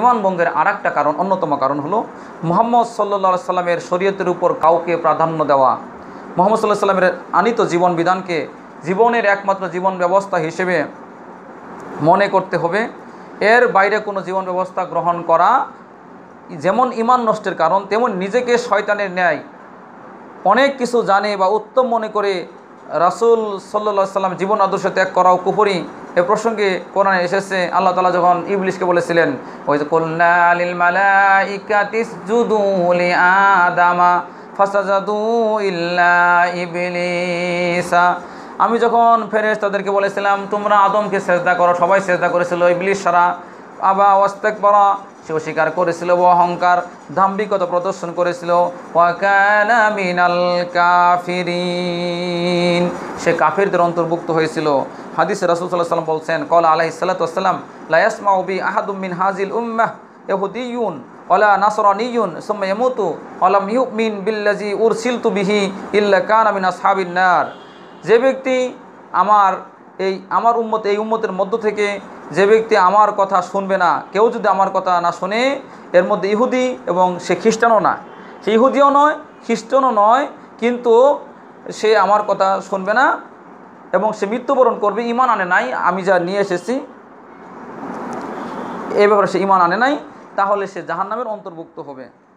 ইমান ভঙ্গের আর একটা কারণ অন্যতম কারণ হলো মোহাম্মদ সাল্লা সাল্লামের শরীয়তের উপর কাউকে প্রাধান্য দেওয়া মোহাম্মদ সাল্লাহ সাল্লামের আনিত জীবন বিধানকে জীবনের একমাত্র জীবন ব্যবস্থা হিসেবে মনে করতে হবে এর বাইরে কোনো জীবন ব্যবস্থা গ্রহণ করা যেমন ইমান নষ্টের কারণ তেমন নিজেকে শয়তানের ন্যায় অনেক কিছু জানে বা উত্তম মনে করে রাসুল সাল্লা সাল্লাম জীবন আদর্শ ত্যাগ করাও কুপুরি এ প্রসঙ্গে কোরআনে এসেছে আল্লাহ তালা যখন ইবলিশকে বলেছিলেন ওই যে কল্লা আলিল মালা ইকাতিস জুদুলি আদামা ফাসাজাদু ইল্লা ইবলিসা আমি যখন ফেরেস তাদেরকে বলেছিলাম তোমরা আদমকে চেষ্টা করো সবাই চেষ্টা করেছিল ইবলিশ সারা আবা অস্তেক পরা সে অস্বীকার করেছিল ও অহংকার দাম্বিকতা প্রদর্শন করেছিল মিনাল কাফিরিন সে কাফিরদের অন্তর্ভুক্ত হয়েছিল হাদিস রাসুল সাল্লাহ সাল্লাম বলছেন কলা আলাহ সাল্লাতাম লায়াসমা উবি আহাদুমিন হাজিল উম্মাহ এহুদিউন অলা নাসরানিউন সুম্মা অলা অলাম মিন বিল্লাজি উরসিলতু বিহি ইল্লা কান আমিন আসহাবিন নার যে ব্যক্তি আমার এই আমার উম্মত এই উম্মতের মধ্য থেকে যে ব্যক্তি আমার কথা শুনবে না কেউ যদি আমার কথা না শুনে এর মধ্যে ইহুদি এবং সে খ্রিস্টানও না সে ইহুদিও নয় খ্রিস্টানও নয় কিন্তু সে আমার কথা শুনবে না এবং সে মৃত্যুবরণ করবে ইমান আনে নাই আমি যা নিয়ে এসেছি এ ব্যাপারে সে ইমান আনে নাই তাহলে সে জাহান্নামের অন্তর্ভুক্ত হবে